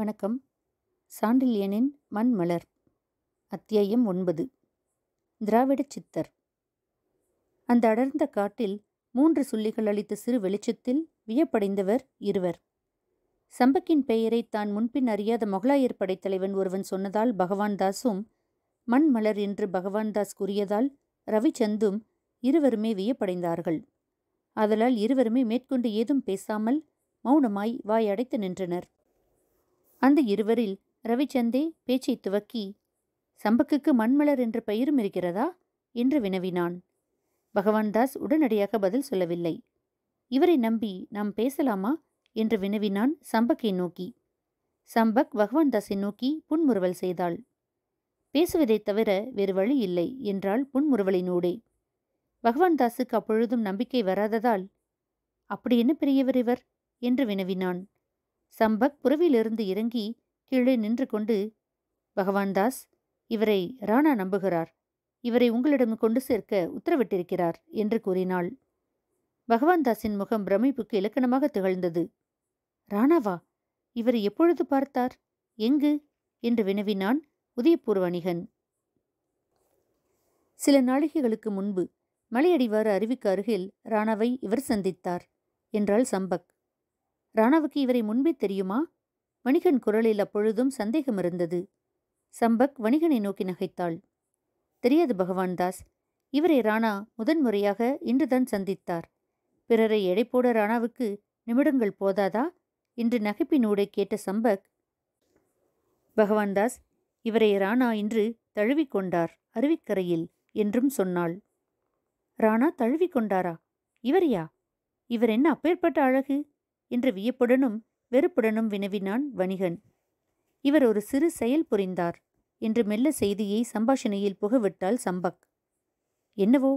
வணக்கம் சாண்டில்யனின் மண் மலர் அத்தியாயம் ஒன்பது திராவிட சித்தர் அந்த அடர்ந்த காட்டில் மூன்று சுள்ளிகள் அளித்த சிறு வெளிச்சத்தில் வியப்படைந்தவர் இருவர் சம்பக்கின் பெயரை தான் முன்பின் அறியாத மொகலாயர் படைத்தலைவன் ஒருவன் சொன்னதால் பகவான் தாஸும் மண் மலர் என்று பகவான் தாஸ் கூறியதால் ரவிச்சந்தும் இருவருமே வியப்படைந்தார்கள் ஆதலால் இருவருமே மேற்கொண்டு ஏதும் பேசாமல் மௌனமாய் வாய் அடைத்து நின்றனர் அந்த இருவரில் ரவிச்சந்தே பேச்சை துவக்கி சம்பக்குக்கு மண்மலர் என்ற பெயரும் இருக்கிறதா என்று வினவினான் பகவான்தாஸ் உடனடியாக பதில் சொல்லவில்லை இவரை நம்பி நாம் பேசலாமா என்று வினவினான் சம்பக்கை நோக்கி சம்பக் பகவான்தாஸை நோக்கி புன்முறுவல் செய்தாள் பேசுவதைத் தவிர வேறு வழி இல்லை என்றாள் புன்முறுவலினூடே பகவான்தாஸுக்கு அப்பொழுதும் நம்பிக்கை வராததால் அப்படி என்ன பெரியவர் இவர் என்று வினவினான் சம்பக் புறவிலிருந்து இறங்கி கீழே நின்று கொண்டு பகவான் தாஸ் இவரை ராணா நம்புகிறார் இவரை உங்களிடம் கொண்டு சேர்க்க உத்தரவிட்டிருக்கிறார் என்று கூறினாள் பகவான் தாஸின் முகம் பிரமிப்புக்கு இலக்கணமாக திகழ்ந்தது ராணாவா இவர் எப்பொழுது பார்த்தார் எங்கு என்று வினவினான் உதயபூர் வணிகன் சில நாளிகைகளுக்கு முன்பு மலையடிவாறு அருவிக்கு அருகில் ராணாவை இவர் சந்தித்தார் என்றாள் சம்பக் ராணாவுக்கு இவரை முன்பே தெரியுமா வணிகன் குரலில் அப்பொழுதும் சந்தேகம் இருந்தது சம்பக் வணிகனை நோக்கி நகைத்தாள் தெரியாது பகவான் தாஸ் இவரை ராணா முதன்முறையாக இன்றுதான் சந்தித்தார் பிறரை எடை போட ராணாவுக்கு நிமிடங்கள் போதாதா என்று நகைப்பினூடே கேட்ட சம்பக் பகவான் தாஸ் இவரை ராணா இன்று தழுவிக்கொண்டார் அருவிக்கரையில் என்றும் சொன்னாள் ராணா தழுவிக்கொண்டாரா இவரையா இவர் என்ன அப்பேற்பட்ட அழகு என்று வியப்புடனும் வெறுப்புடனும் வினவினான் வணிகன் இவர் ஒரு சிறு செயல் புரிந்தார் என்று மெல்ல செய்தியை சம்பாஷணையில் புகவிட்டாள் சம்பக் என்னவோ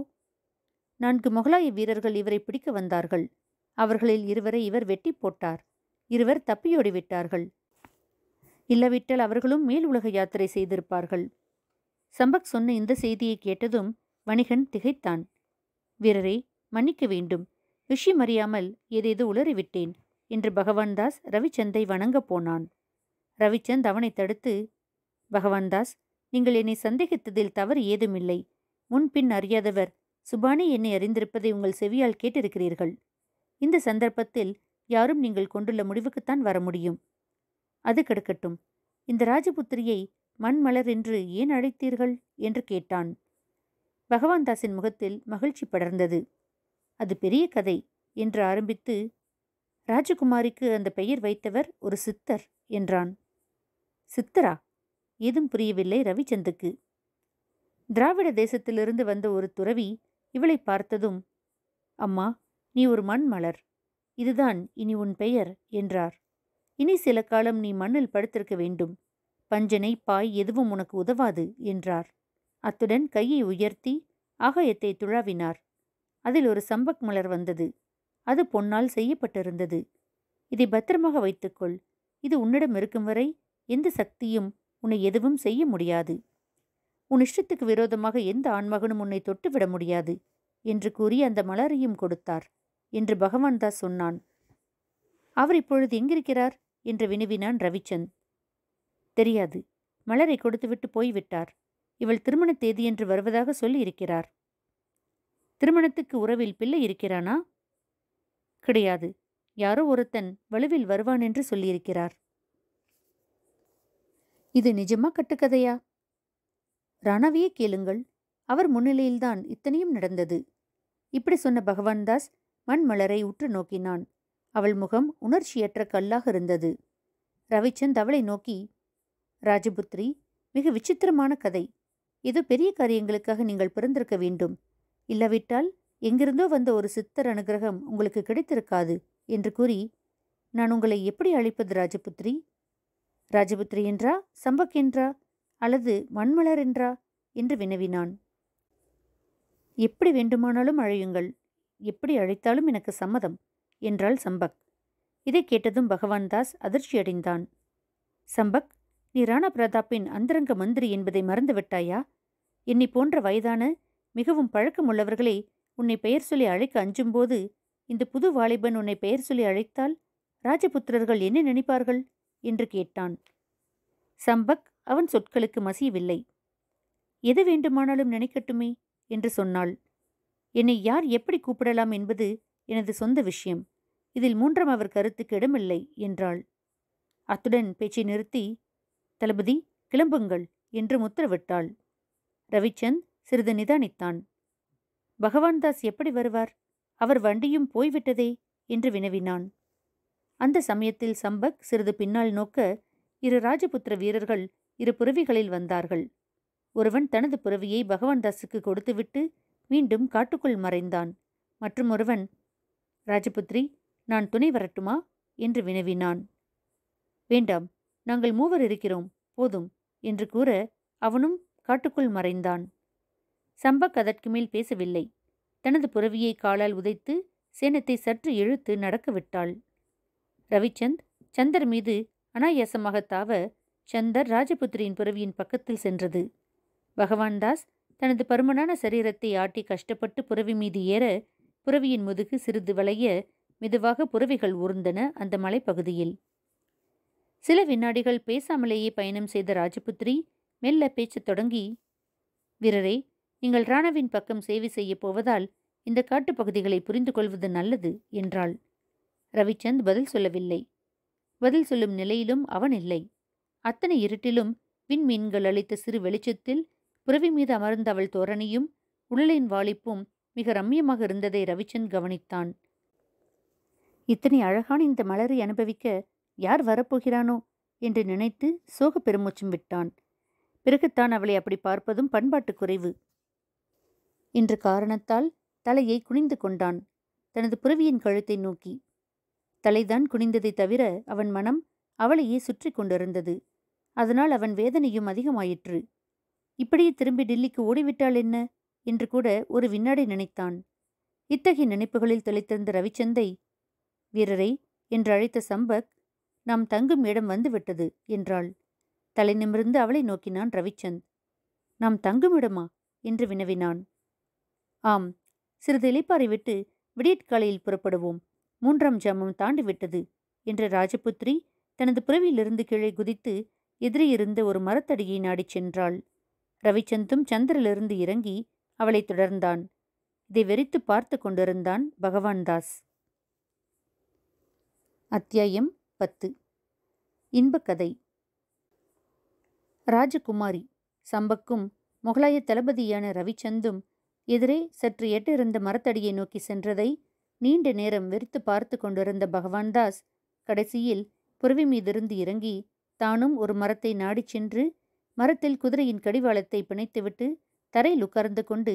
நான்கு முகலாய வீரர்கள் இவரை பிடிக்க வந்தார்கள் அவர்களில் இருவரை இவர் வெட்டி போட்டார் இருவர் தப்பியோடிவிட்டார்கள் இல்லாவிட்டால் அவர்களும் மேல் உலக யாத்திரை செய்திருப்பார்கள் சம்பக் சொன்ன இந்த செய்தியை கேட்டதும் வணிகன் திகைத்தான் வீரரே மன்னிக்க வேண்டும் விஷயம் அறியாமல் ஏதேதோ உளறிவிட்டேன் என்று பகவான்தாஸ் ரவிச்சந்தை வணங்கப் போனான் ரவிச்சந்த் அவனை தடுத்து பகவான்தாஸ் நீங்கள் என்னை சந்தேகித்ததில் தவறு ஏதுமில்லை முன்பின் அறியாதவர் சுபானி என்னை அறிந்திருப்பதை உங்கள் செவியால் கேட்டிருக்கிறீர்கள் இந்த சந்தர்ப்பத்தில் யாரும் நீங்கள் கொண்டுள்ள முடிவுக்குத்தான் வர முடியும் அது கெடுக்கட்டும் இந்த ராஜபுத்திரியை மண்மலர் என்று ஏன் அழைத்தீர்கள் என்று கேட்டான் பகவான்தாஸின் முகத்தில் மகிழ்ச்சி படர்ந்தது அது பெரிய கதை என்று ஆரம்பித்து ராஜகுமாரிக்கு அந்த பெயர் வைத்தவர் ஒரு சித்தர் என்றான் சித்தரா ஏதும் புரியவில்லை ரவிச்சந்துக்கு திராவிட தேசத்திலிருந்து வந்த ஒரு துறவி இவளை பார்த்ததும் அம்மா நீ ஒரு மண் மலர் இதுதான் இனி உன் பெயர் என்றார் இனி சில காலம் நீ மண்ணில் படுத்திருக்க வேண்டும் பஞ்சனை பாய் எதுவும் உனக்கு உதவாது என்றார் அத்துடன் கையை உயர்த்தி ஆகாயத்தை துழாவினார் அதில் ஒரு சம்பக் மலர் வந்தது அது பொன்னால் செய்யப்பட்டிருந்தது இதை பத்திரமாக வைத்துக்கொள் இது உன்னிடம் இருக்கும் வரை எந்த சக்தியும் உன்னை எதுவும் செய்ய முடியாது உன் இஷ்டத்துக்கு விரோதமாக எந்த ஆண்மகனும் உன்னை தொட்டுவிட முடியாது என்று கூறி அந்த மலரையும் கொடுத்தார் என்று பகவான்தாஸ் சொன்னான் அவர் இப்பொழுது எங்கிருக்கிறார் என்று வினவினான் ரவிச்சந்த் தெரியாது மலரை கொடுத்துவிட்டு போய்விட்டார் இவள் திருமண என்று வருவதாக சொல்லி இருக்கிறார் திருமணத்துக்கு உறவில் பிள்ளை இருக்கிறானா கிடையாது யாரோ ஒருத்தன் வலுவில் வருவான் என்று சொல்லியிருக்கிறார் இது நிஜமா கட்டுக்கதையா ராணாவையே கேளுங்கள் அவர் முன்னிலையில்தான் இத்தனையும் நடந்தது இப்படி சொன்ன பகவான் தாஸ் மண்மலரை உற்று நோக்கினான் அவள் முகம் உணர்ச்சியற்ற கல்லாக இருந்தது ரவிச்சந்த் அவளை நோக்கி ராஜபுத்ரி மிக விசித்திரமான கதை இது பெரிய காரியங்களுக்காக நீங்கள் பிறந்திருக்க வேண்டும் இல்லாவிட்டால் எங்கிருந்தோ வந்த ஒரு சித்தர் அனுகிரகம் உங்களுக்கு கிடைத்திருக்காது என்று கூறி நான் உங்களை எப்படி அழைப்பது ராஜபுத்திரி ராஜபுத்திரி என்றா சம்பக் என்றா அல்லது மண்மலர் என்றா என்று வினவினான் எப்படி வேண்டுமானாலும் அழையுங்கள் எப்படி அழைத்தாலும் எனக்கு சம்மதம் என்றாள் சம்பக் இதை கேட்டதும் பகவான் தாஸ் அதிர்ச்சியடைந்தான் சம்பக் நீ ராணா பிரதாப்பின் அந்தரங்க மந்திரி என்பதை மறந்துவிட்டாயா என்னை போன்ற வயதான மிகவும் பழக்கமுள்ளவர்களை உன்னை பெயர் சொல்லி அழைக்க அஞ்சும்போது இந்த புது வாலிபன் உன்னை பெயர் சொல்லி அழைத்தால் ராஜபுத்திரர்கள் என்ன நினைப்பார்கள் என்று கேட்டான் சம்பக் அவன் சொற்களுக்கு மசியவில்லை எது வேண்டுமானாலும் நினைக்கட்டுமே என்று சொன்னாள் என்னை யார் எப்படி கூப்பிடலாம் என்பது எனது சொந்த விஷயம் இதில் மூன்றம் அவர் கருத்துக்கு இடமில்லை என்றாள் அத்துடன் பேச்சை நிறுத்தி தளபதி கிளம்புங்கள் என்று முத்திரவிட்டாள் ரவிச்சந்த் சிறிது நிதானித்தான் பகவான்தாஸ் எப்படி வருவார் அவர் வண்டியும் போய்விட்டதே என்று வினவினான் அந்த சமயத்தில் சம்பக் சிறிது பின்னால் நோக்க இரு ராஜபுத்திர வீரர்கள் இரு புறவிகளில் வந்தார்கள் ஒருவன் தனது புறவியை பகவான்தாஸுக்கு கொடுத்துவிட்டு மீண்டும் காட்டுக்குள் மறைந்தான் மற்றும் ஒருவன் ராஜபுத்ரி நான் துணை வரட்டுமா என்று வினவினான் வேண்டாம் நாங்கள் மூவர் இருக்கிறோம் போதும் என்று கூற அவனும் காட்டுக்குள் மறைந்தான் சம்பக் அதற்கு மேல் பேசவில்லை தனது புறவியை காலால் உதைத்து சேனத்தை சற்று இழுத்து நடக்க விட்டாள் ரவிச்சந்த் சந்தர் மீது அனாயாசமாக தாவ சந்தர் ராஜபுத்திரியின் புறவியின் பக்கத்தில் சென்றது பகவான் தாஸ் தனது பருமனான சரீரத்தை ஆட்டி கஷ்டப்பட்டு புறவி மீது ஏற புறவியின் முதுகு சிறிது வளைய மெதுவாக புறவிகள் ஊர்ந்தன அந்த மலைப்பகுதியில் சில வினாடிகள் பேசாமலேயே பயணம் செய்த ராஜபுத்திரி மெல்ல பேச்சு தொடங்கி வீரரே நீங்கள் ராணாவின் பக்கம் சேவை செய்யப் போவதால் இந்த காட்டுப் பகுதிகளை புரிந்து கொள்வது நல்லது என்றாள் ரவிச்சந்த் பதில் சொல்லவில்லை பதில் சொல்லும் நிலையிலும் அவன் இல்லை அத்தனை இருட்டிலும் விண்மீன்கள் அளித்த சிறு வெளிச்சத்தில் புறவி மீது அமர்ந்த அவள் தோரணியும் உடலின் வாளிப்பும் மிக ரம்யமாக இருந்ததை ரவிச்சந்த் கவனித்தான் இத்தனை அழகான இந்த மலரை அனுபவிக்க யார் வரப்போகிறானோ என்று நினைத்து சோக பெருமூச்சம் விட்டான் பிறகு தான் அவளை அப்படி பார்ப்பதும் பண்பாட்டு குறைவு என்ற காரணத்தால் தலையை குனிந்து கொண்டான் தனது புறவியின் கழுத்தை நோக்கி தலைதான் குனிந்ததை தவிர அவன் மனம் அவளையே சுற்றி கொண்டிருந்தது அதனால் அவன் வேதனையும் அதிகமாயிற்று இப்படியே திரும்பி டில்லிக்கு ஓடிவிட்டாள் என்ன என்று கூட ஒரு வினாடி நினைத்தான் இத்தகைய நினைப்புகளில் தொலைத்திருந்த ரவிச்சந்தை வீரரை என்று அழைத்த சம்பக் நாம் தங்கும் இடம் வந்துவிட்டது என்றாள் தலை நிமிர்ந்து அவளை நோக்கினான் ரவிச்சந்த் நாம் தங்குமிடமா என்று வினவினான் ஆம் சிறிது இலைப்பாறை விட்டு விடியற்காலையில் புறப்படுவோம் மூன்றாம் ஜாமம் தாண்டிவிட்டது என்ற ராஜபுத்திரி தனது புறவியிலிருந்து கீழே குதித்து எதிரியிருந்த ஒரு மரத்தடியை நாடிச் சென்றாள் ரவிச்சந்தும் சந்திரிலிருந்து இறங்கி அவளை தொடர்ந்தான் இதை வெறித்து பார்த்து கொண்டிருந்தான் பகவான் தாஸ் அத்தியாயம் பத்து இன்பக்கதை ராஜகுமாரி சம்பக்கும் முகலாய தளபதியான ரவிச்சந்தும் எதிரே சற்று எட்டிருந்த மரத்தடியை நோக்கி சென்றதை நீண்ட நேரம் வெறித்து பார்த்து கொண்டிருந்த பகவான்தாஸ் கடைசியில் புறவி மீதிருந்து இறங்கி தானும் ஒரு மரத்தை நாடிச் சென்று மரத்தில் குதிரையின் கடிவாளத்தை பிணைத்துவிட்டு தரையில் உட்கார்ந்து கொண்டு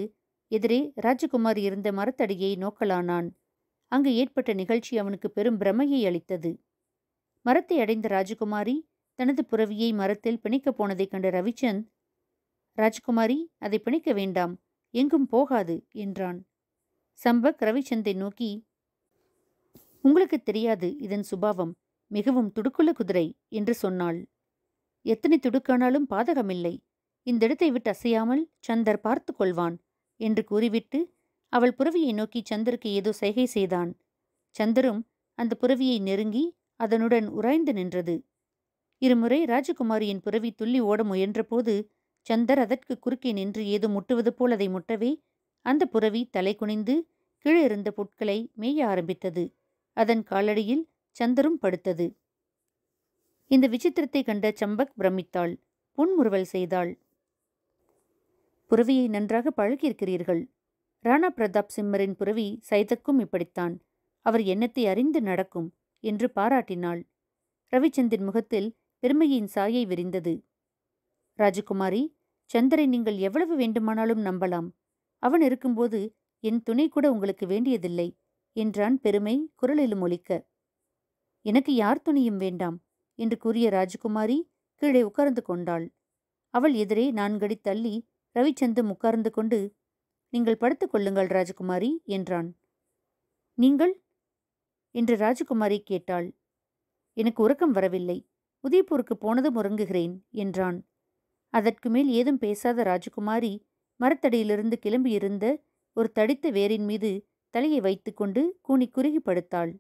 எதிரே ராஜகுமார் இருந்த மரத்தடியை நோக்கலானான் அங்கு ஏற்பட்ட நிகழ்ச்சி அவனுக்கு பெரும் பிரமையை அளித்தது மரத்தை அடைந்த ராஜகுமாரி தனது புறவியை மரத்தில் பிணைக்கப் போனதைக் கண்ட ரவிச்சந்த் ராஜ்குமாரி அதை பிணைக்க வேண்டாம் எங்கும் போகாது என்றான் சம்பக் ரவிச்சந்தை நோக்கி உங்களுக்கு தெரியாது இதன் சுபாவம் மிகவும் துடுக்குள்ள குதிரை என்று சொன்னாள் எத்தனை துடுக்கானாலும் பாதகமில்லை இந்த இடத்தை விட்டு அசையாமல் சந்தர் பார்த்து கொள்வான் என்று கூறிவிட்டு அவள் புறவியை நோக்கி சந்தருக்கு ஏதோ சைகை செய்தான் சந்தரும் அந்த புறவியை நெருங்கி அதனுடன் உராய்ந்து நின்றது இருமுறை ராஜகுமாரியின் புறவி துள்ளி ஓட முயன்றபோது சந்தர் அதற்கு குறுக்கே நின்று ஏதோ முட்டுவது போல் அதை முட்டவே அந்த புறவி தலை குனிந்து கீழே இருந்த புட்களை மேய ஆரம்பித்தது அதன் காலடியில் சந்தரும் படுத்தது இந்த விசித்திரத்தை கண்ட சம்பக் பிரமித்தாள் புன்முறுவல் செய்தாள் புறவியை நன்றாக பழகியிருக்கிறீர்கள் ராணா பிரதாப் சிம்மரின் புறவி சைதக்கும் இப்படித்தான் அவர் எண்ணத்தை அறிந்து நடக்கும் என்று பாராட்டினாள் ரவிச்சந்தின் முகத்தில் பெருமையின் சாயை விரிந்தது ராஜகுமாரி சந்திரை நீங்கள் எவ்வளவு வேண்டுமானாலும் நம்பலாம் அவன் இருக்கும்போது என் துணை கூட உங்களுக்கு வேண்டியதில்லை என்றான் பெருமை குரலிலும் ஒழிக்க எனக்கு யார் துணியும் வேண்டாம் என்று கூறிய ராஜகுமாரி கீழே உட்கார்ந்து கொண்டாள் அவள் எதிரே நான்கடி தள்ளி ரவிச்சந்தும் உட்கார்ந்து கொண்டு நீங்கள் படுத்துக் கொள்ளுங்கள் ராஜகுமாரி என்றான் நீங்கள் என்று ராஜகுமாரி கேட்டாள் எனக்கு உறக்கம் வரவில்லை உதயப்பூருக்கு போனதும் உறங்குகிறேன் என்றான் அதற்கு மேல் ஏதும் பேசாத ராஜகுமாரி மரத்தடியிலிருந்து கிளம்பியிருந்த ஒரு தடித்த வேரின் மீது தலையை வைத்துக்கொண்டு கூனி குறுகி படுத்தாள்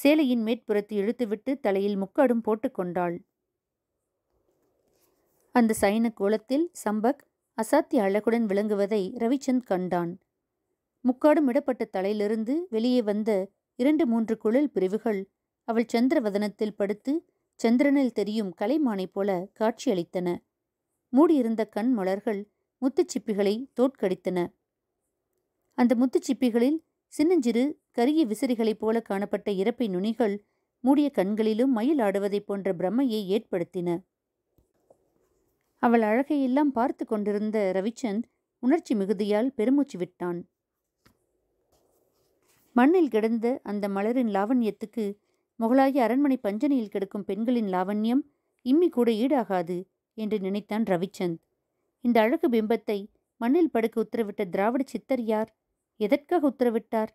சேலையின் மேற்புறத்தை இழுத்துவிட்டு தலையில் முக்காடும் போட்டுக்கொண்டாள் அந்த சைன கோலத்தில் சம்பக் அசாத்திய அழகுடன் விளங்குவதை ரவிச்சந்த் கண்டான் முக்காடும் இடப்பட்ட தலையிலிருந்து வெளியே வந்த இரண்டு மூன்று குழல் பிரிவுகள் அவள் சந்திரவதனத்தில் படுத்து சந்திரனில் தெரியும் கலைமானை போல காட்சியளித்தன மூடியிருந்த கண் மலர்கள் முத்துச்சிப்பிகளை தோற்கடித்தன அந்த முத்துச்சிப்பிகளில் சின்னஞ்சிறு கரிய விசிறிகளைப் போல காணப்பட்ட இறப்பை நுனிகள் மூடிய கண்களிலும் மயில் ஆடுவதைப் போன்ற பிரம்மையை ஏற்படுத்தின அவள் அழகையெல்லாம் பார்த்து கொண்டிருந்த ரவிச்சந்த் உணர்ச்சி மிகுதியால் பெருமூச்சு விட்டான் மண்ணில் கிடந்த அந்த மலரின் லாவண்யத்துக்கு முகலாய அரண்மனை பஞ்சனையில் கிடக்கும் பெண்களின் லாவண்யம் இம்மி கூட ஈடாகாது என்று நினைத்தான் ரவிச்சந்த் இந்த அழகு பிம்பத்தை மண்ணில் படுக்க உத்தரவிட்ட திராவிட சித்தர் யார் எதற்காக உத்தரவிட்டார்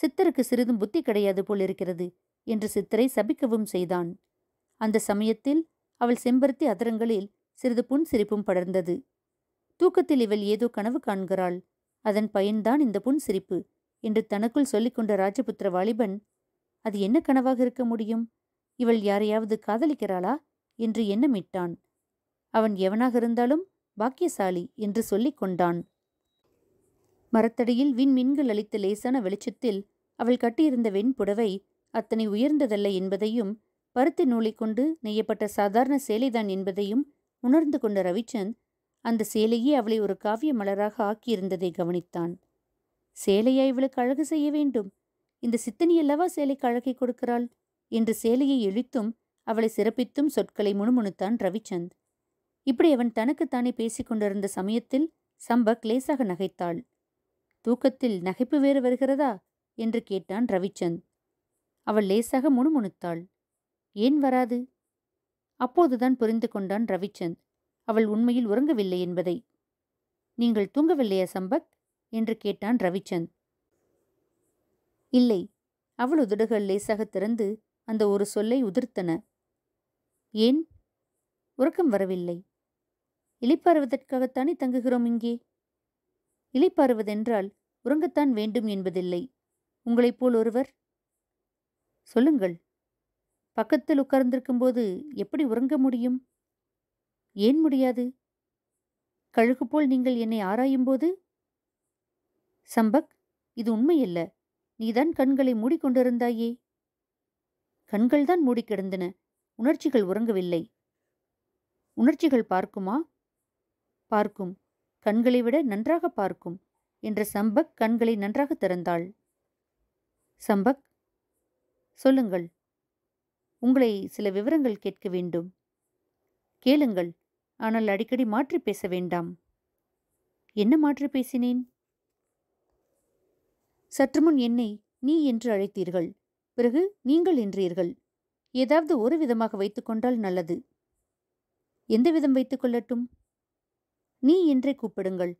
சித்தருக்கு சிறிதும் புத்தி கிடையாது போல் இருக்கிறது என்று சித்தரை சபிக்கவும் செய்தான் அந்த சமயத்தில் அவள் செம்பருத்தி அதரங்களில் சிறிது புன் சிரிப்பும் படர்ந்தது தூக்கத்தில் இவள் ஏதோ கனவு காண்கிறாள் அதன் பயன்தான் இந்த புன் சிரிப்பு என்று தனக்குள் சொல்லிக்கொண்ட ராஜபுத்திர வாலிபன் அது என்ன கனவாக இருக்க முடியும் இவள் யாரையாவது காதலிக்கிறாளா என்று எண்ணமிட்டான் அவன் எவனாக இருந்தாலும் பாக்கியசாலி என்று சொல்லிக் கொண்டான் மரத்தடியில் விண்மீன்கள் அளித்த லேசான வெளிச்சத்தில் அவள் கட்டியிருந்த வெண்புடவை அத்தனை உயர்ந்ததல்ல என்பதையும் பருத்தி நூலை கொண்டு நெய்யப்பட்ட சாதாரண சேலைதான் என்பதையும் உணர்ந்து கொண்ட ரவிச்சந்த் அந்த சேலையே அவளை ஒரு காவிய மலராக ஆக்கியிருந்ததை கவனித்தான் சேலையா இவளுக்கு அழகு செய்ய வேண்டும் இந்த சித்தனி அல்லவா சேலைக்கு அழகை கொடுக்கிறாள் என்று சேலையை இழித்தும் அவளை சிறப்பித்தும் சொற்களை முணுமுணுத்தான் ரவிச்சந்த் இப்படி அவன் தனக்குத்தானே பேசிக்கொண்டிருந்த சமயத்தில் சம்பக் லேசாக நகைத்தாள் தூக்கத்தில் நகைப்பு வேறு வருகிறதா என்று கேட்டான் ரவிச்சந்த் அவள் லேசாக முணுமுணுத்தாள் ஏன் வராது அப்போதுதான் புரிந்து கொண்டான் ரவிச்சந்த் அவள் உண்மையில் உறங்கவில்லை என்பதை நீங்கள் தூங்கவில்லையா சம்பக் என்று கேட்டான் ரவிச்சந்த் இல்லை அவள் உதடுகள் லேசாக திறந்து அந்த ஒரு சொல்லை உதிர்த்தன ஏன் உறக்கம் வரவில்லை இலைப்பாறுவதற்காகத்தானே தங்குகிறோம் இங்கே இலைப்பாறுவதென்றால் உறங்கத்தான் வேண்டும் என்பதில்லை உங்களைப் போல் ஒருவர் சொல்லுங்கள் பக்கத்தில் உட்கார்ந்திருக்கும்போது எப்படி உறங்க முடியும் ஏன் முடியாது கழுகு போல் நீங்கள் என்னை ஆராயும்போது சம்பக் இது உண்மையல்ல நீதான் கண்களை மூடிக்கொண்டிருந்தாயே கண்கள்தான் மூடி கிடந்தன உணர்ச்சிகள் உறங்கவில்லை உணர்ச்சிகள் பார்க்குமா பார்க்கும் கண்களை விட நன்றாக பார்க்கும் என்ற சம்பக் கண்களை நன்றாக திறந்தாள் சம்பக் சொல்லுங்கள் உங்களை சில விவரங்கள் கேட்க வேண்டும் கேளுங்கள் ஆனால் அடிக்கடி மாற்றி பேச வேண்டாம் என்ன மாற்றி பேசினேன் சற்றுமுன் என்னை நீ என்று அழைத்தீர்கள் பிறகு நீங்கள் என்றீர்கள் ஏதாவது ஒரு விதமாக வைத்துக்கொண்டால் நல்லது எந்த விதம் வைத்துக்கொள்ளட்டும் நீ என்றே கூப்பிடுங்கள்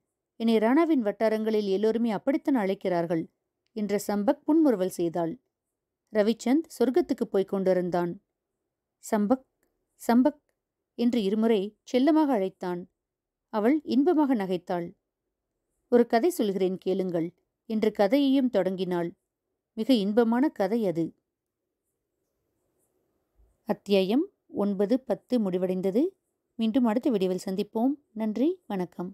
என்னை ராணாவின் வட்டாரங்களில் எல்லோருமே அப்படித்தான் அழைக்கிறார்கள் என்ற சம்பக் புன்முறுவல் செய்தாள் ரவிச்சந்த் சொர்க்கத்துக்கு போய்க் கொண்டிருந்தான் சம்பக் சம்பக் என்று இருமுறை செல்லமாக அழைத்தான் அவள் இன்பமாக நகைத்தாள் ஒரு கதை சொல்கிறேன் கேளுங்கள் என்று கதையையும் தொடங்கினாள் மிக இன்பமான கதை அது அத்தியாயம் ஒன்பது பத்து முடிவடைந்தது மீண்டும் அடுத்த வீடியோவில் சந்திப்போம் நன்றி வணக்கம்